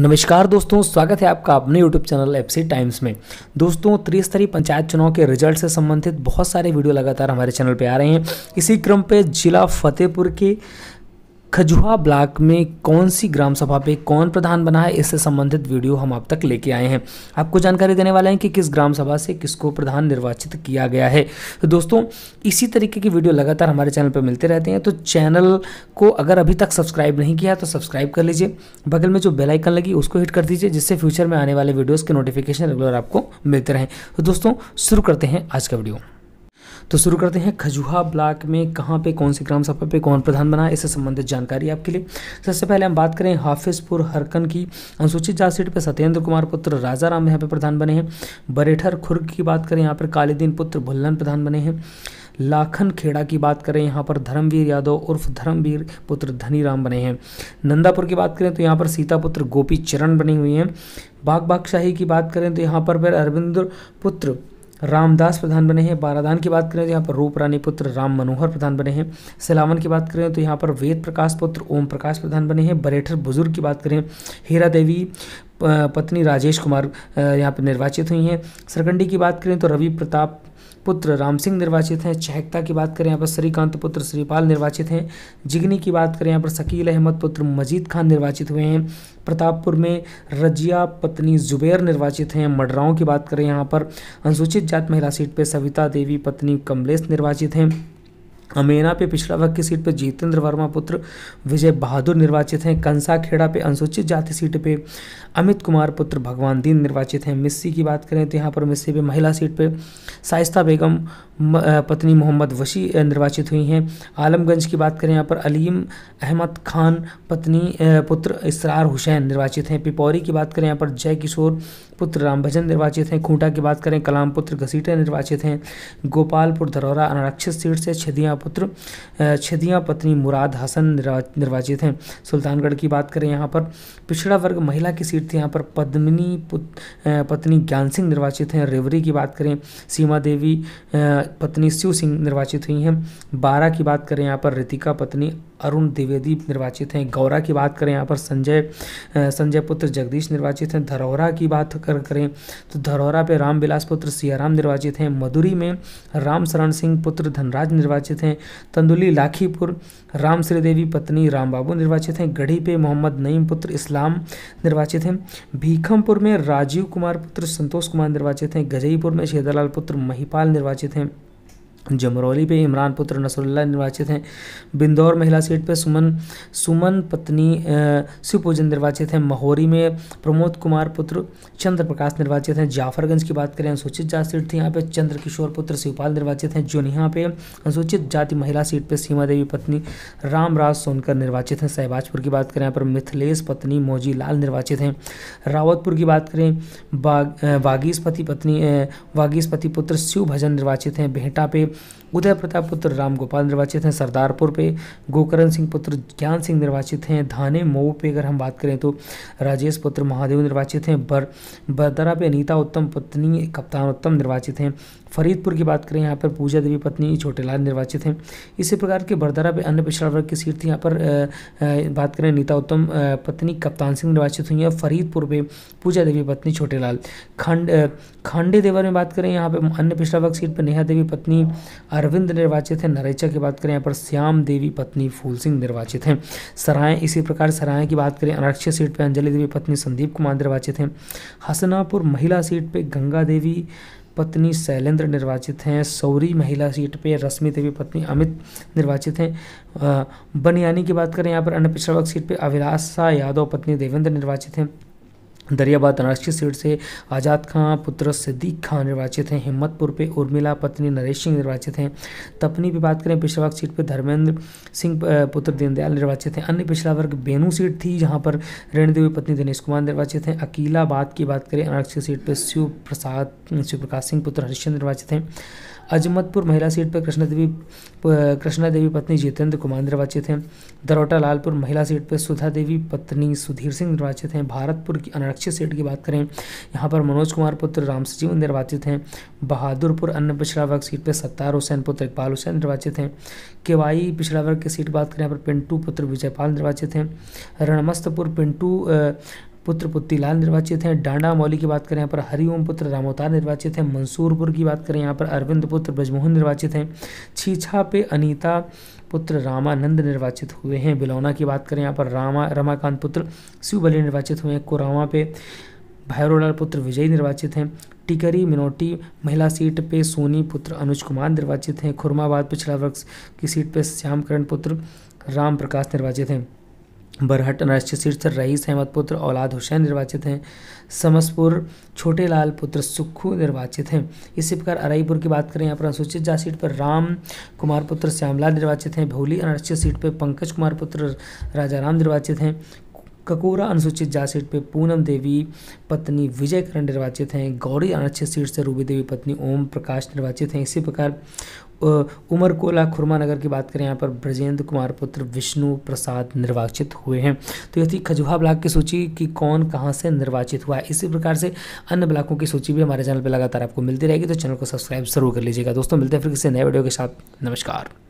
नमस्कार दोस्तों स्वागत है आपका अपने यूट्यूब चैनल एफ टाइम्स में दोस्तों त्रिस्तरीय पंचायत चुनाव के रिजल्ट से संबंधित बहुत सारे वीडियो लगातार हमारे चैनल पे आ रहे हैं इसी क्रम पे जिला फतेहपुर की खजुहा ब्लॉक में कौन सी ग्राम सभा पे कौन प्रधान बना है इससे संबंधित वीडियो हम आप तक लेके आए हैं आपको जानकारी देने वाले हैं कि किस ग्राम सभा से किसको प्रधान निर्वाचित किया गया है तो दोस्तों इसी तरीके की वीडियो लगातार हमारे चैनल पर मिलते रहते हैं तो चैनल को अगर अभी तक सब्सक्राइब नहीं किया तो सब्सक्राइब कर लीजिए बगल में जो बेलाइकन लगी उसको हिट कर दीजिए जिससे फ्यूचर में आने वाले वीडियोज़ के नोटिफिकेशन रेगुलर आपको मिलते रहें तो दोस्तों शुरू करते हैं आज का वीडियो तो शुरू करते हैं खजुहा ब्लॉक में कहाँ पे कौन सी ग्राम सभा पे कौन प्रधान बना इससे संबंधित जानकारी आपके लिए सबसे पहले हम बात करें हाफिजपुर हरकन की अनुसूचित जाति सीट पर सत्येंद्र कुमार पुत्र राजा राम यहाँ पर प्रधान बने हैं बरेठर खुर्ग की बात करें यहाँ पर कालीदीन पुत्र भुल्लन प्रधान बने हैं लाखन खेड़ा की बात करें यहाँ पर धर्मवीर यादव उर्फ धर्मवीर पुत्र धनीराम बने हैं नंदापुर की बात करें तो यहाँ पर सीता पुत्र गोपी चरण बने हुए हैं बाग बागशाही की बात करें तो यहाँ पर फिर अरविंद पुत्र रामदास प्रधान बने हैं बारादान की बात करें तो यहाँ पर रूप रानी पुत्र राम मनोहर प्रधान बने हैं सिलावन की बात करें तो यहाँ पर वेद प्रकाश पुत्र ओम प्रकाश प्रधान बने हैं बरेठर बुजुर्ग की बात करें हेरा देवी पत्नी राजेश कुमार यहाँ पर निर्वाचित हुई हैं सरकंडी की बात करें तो रवि प्रताप पुत्र राम सिंह निर्वाचित हैं चहकता की बात करें यहाँ पर श्रीकांत पुत्र श्रीपाल निर्वाचित हैं जिगनी की बात करें यहाँ पर शकील अहमद पुत्र मजीद खान निर्वाचित हुए हैं प्रतापपुर में रजिया पत्नी जुबैर निर्वाचित हैं मडराओं की बात करें यहाँ पर अनुसूचित जात महिला सीट पर सविता देवी पत्नी कमलेश निर्वाचित हैं अमेना पे पिछड़ा की सीट पे जितेंद्र वर्मा पुत्र विजय बहादुर निर्वाचित हैं कंसा खेड़ा पे अनुसूचित जाति सीट पे अमित कुमार पुत्र भगवान दीन निर्वाचित हैं मिस्सी की बात करें तो यहाँ पर मिस्सी पे महिला सीट पे साइस्ता बेगम पत्नी मोहम्मद वशी निर्वाचित हुई हैं आलमगंज की बात करें यहाँ पर अलीम अहमद खान पत्नी पुत्र इसरार हुसैन निर्वाचित हैं पिपौरी की बात करें यहाँ पर जय किशोर पुत्र रामभजन निर्वाचित हैं खूंटा की बात करें कलाम पुत्र घसीटा निर्वाचित हैं गोपालपुर धरौरा अनारक्षित सीट से छदिया पुत्र छदिया पत्नी मुराद हसन निर्वाचित हैं सुल्तानगढ़ की बात करें यहाँ पर पिछड़ा वर्ग महिला की सीट थी यहाँ पर पद्मिनी पत्नी ज्ञान सिंह निर्वाचित हैं रेवरी की बात करें सीमा देवी पत्नी शिव सिंह निर्वाचित हुई हैं बारह की बात करें यहाँ पर रितिका पत्नी अरुण द्विवेदी निर्वाचित हैं गौरा की बात करें यहाँ पर संजय संजय पुत्र जगदीश निर्वाचित हैं धरोहरा की बात कर करें तो धरौरा पे रामविलास पुत्र सियाराम निर्वाचित हैं मधुरी में राम शरण सिंह पुत्र धनराज निर्वाचित हैं हैं तंदुली लाखीपुर राम श्रीदेवी पत्नी राम बाबू निर्वाचित हैं गढ़ी पे मोहम्मद नईम पुत्र इस्लाम निर्वाचित हैं भीखमपुर में राजीव कुमार पुत्र संतोष कुमार निर्वाचित हैं गजईपुर में शेदालाल पुत्र महिपाल निर्वाचित हैं जमरौली पे इमरान पुत्र नसरुल्ला निर्वाचित हैं बिंदौर महिला सीट पे सुमन सुमन पत्नी शिवपूजन निर्वाचित हैं महोरी में प्रमोद कुमार पुत्र चंद्र प्रकाश निर्वाचित हैं जाफरगंज की बात करें अनुसूचित जाति सीट थी यहाँ पे चंद्र किशोर पुत्र शिवपाल निर्वाचित हैं जो यहाँ पे अनुसूचित जाति महिला सीट पर सीमा देवी पत्नी रामराज सोनकर निर्वाचित हैं सहबाजपुर की बात करें यहाँ पर मिथिलेश पत्नी मोजी लाल निर्वाचित हैं रावतपुर की बात करें बाग पति पत्नी वागीस पति पुत्र शिव भजन निर्वाचित हैं भेंटा पे उदय प्रताप पुत्र राम गोपाल निर्वाचित हैं सरदारपुर पे गोकरण सिंह पुत्र ज्ञान सिंह निर्वाचित हैं धाने मऊ पे अगर हम बात करें तो राजेश पुत्र महादेव निर्वाचित हैं बर बरदरा पे अनीता उत्तम पत्नी कप्तान उत्तम निर्वाचित हैं फरीदपुर की बात करें यहाँ पर पूजा देवी पत्नी छोटेलाल निर्वाचित हैं इसी प्रकार के बरदरा पे अन्य पिछड़ा वर्ग की सीट थी यहाँ पर बात करें नीता उत्तम पत्नी कप्तान सिंह निर्वाचित हुई है फरीदपुर पे पूजा देवी पत्नी छोटेलाल खंड खांडे देवर में बात करें यहाँ पर अन्य पिछड़ा वर्ग सीट पर नेहा देवी पत्नी अरविंद निर्वाचित हैं नरेचा की बात करें यहाँ पर श्याम देवी पत्नी फूल सिंह निर्वाचित हैं सराय इसी प्रकार सराय की बात करें अनारक्षी सीट पर अंजलि देवी पत्नी संदीप कुमार निर्वाचित हैं हसनापुर महिला सीट पर गंगा देवी पत्नी शैलेंद्र निर्वाचित हैं सौरी महिला सीट पे रश्मि देवी पत्नी अमित निर्वाचित हैं बनियानी की बात करें यहाँ पर अन्य पिछड़ा वर्ग सीट पे अभिलाषा यादव पत्नी देवेंद्र निर्वाचित हैं दरियाबाद राष्ट्रीय सीट से आज़ाद खां पुत्र सिद्दीक खां निर्वाचित हैं हिम्मतपुर पे उर्मिला पत्नी नरेश सिंह निर्वाचित हैं तपनी पे बात करें पिछड़ा वर्ग सीट पे धर्मेंद्र सिंह पुत्र दीनदयाल निर्वाचित हैं अन्य पिछड़ा वर्ग बेनू सीट थी जहां पर रेणुदेवी पत्नी दिनेश कुमार निर्वाचित हैं अकीलाबाद की बात करें अनारक्षित सीट पर शिव प्रसाद शिव प्रकाश सिंह पुत्र हरिश्चंद निर्वाचित हैं अजमतपुर महिला सीट पर कृष्णा देवी कृष्णा देवी पत्नी जितेंद्र कुमार निर्वाचित हैं दरोटा लालपुर महिला सीट पर सुधा देवी पत्नी सुधीर सिंह निर्वाचित हैं भारतपुर की अनारक्षित सीट की बात करें यहाँ पर मनोज कुमार पुत्र राम सचिव निर्वाचित हैं बहादुरपुर अन्य पिछड़ा वर्ग सीट पर सत्तार हुसैन पुत्र इकबाल हुसैन निर्वाचित हैं केवाई पिछड़ा वर्ग की सीट बात करें यहाँ पर पिंटू पुत्र विजयपाल निर्वाचित हैं रणमस्तपुर पिंटू पुत्र पुत्तीलाल निर्वाचित हैं डांडा मौली की बात करें यहाँ पर हरिओम पुत्र रामोतार निर्वाचित हैं मंसूरपुर की बात करें यहाँ पर अरविंद पुत्र ब्रजमोहन निर्वाचित हैं छीछा पे अनीता पुत्र रामानंद निर्वाचित हुए हैं बिलौना की बात करें यहाँ पर रामा रमाकांत पुत्र शिवबली निर्वाचित हुए हैं कोरावा पे भैरोलाल पुत्र विजयी निर्वाचित हैं टिकरी मिनोटी महिला सीट पे सोनी पुत्र अनुज कुमार निर्वाचित हैं खुरमाबाद पिछड़ा वर्ग की सीट पे श्यामकरण पुत्र राम प्रकाश निर्वाचित हैं बरहट राष्ट्रीय सीट से रईस अहमद पुत्र औलाद हुसैन निर्वाचित हैं समसपुर छोटे लाल पुत्र सुक्खू निर्वाचित हैं इसी प्रकार अराईपुर की बात करें यहाँ पर अनुसूचित जाति सीट पर राम कुमार पुत्र श्यामलाल निर्वाचित हैं भोली अनारक्षित सीट पर पंकज कुमार पुत्र राजाराम निर्वाचित हैं ककोरा अनुसूचित जाति सीट पे पूनम देवी पत्नी विजय करण निर्वाचित हैं गौरी अनुच्छित सीट से रूबी देवी पत्नी ओम प्रकाश निर्वाचित हैं इसी प्रकार उमरकोला खुरमा नगर की बात करें यहाँ पर ब्रजेंद्र कुमार पुत्र विष्णु प्रसाद निर्वाचित हुए हैं तो यह थी खजुहा ब्लाक की सूची कि कौन कहाँ से निर्वाचित हुआ है इसी प्रकार से अन्य ब्लाकों की सूची भी हमारे चैनल पर लगातार आपको मिलती रहेगी तो चैनल को सब्सक्राइब जरूर कर लीजिएगा दोस्तों मिलते हैं फिर किसी नए वीडियो के साथ नमस्कार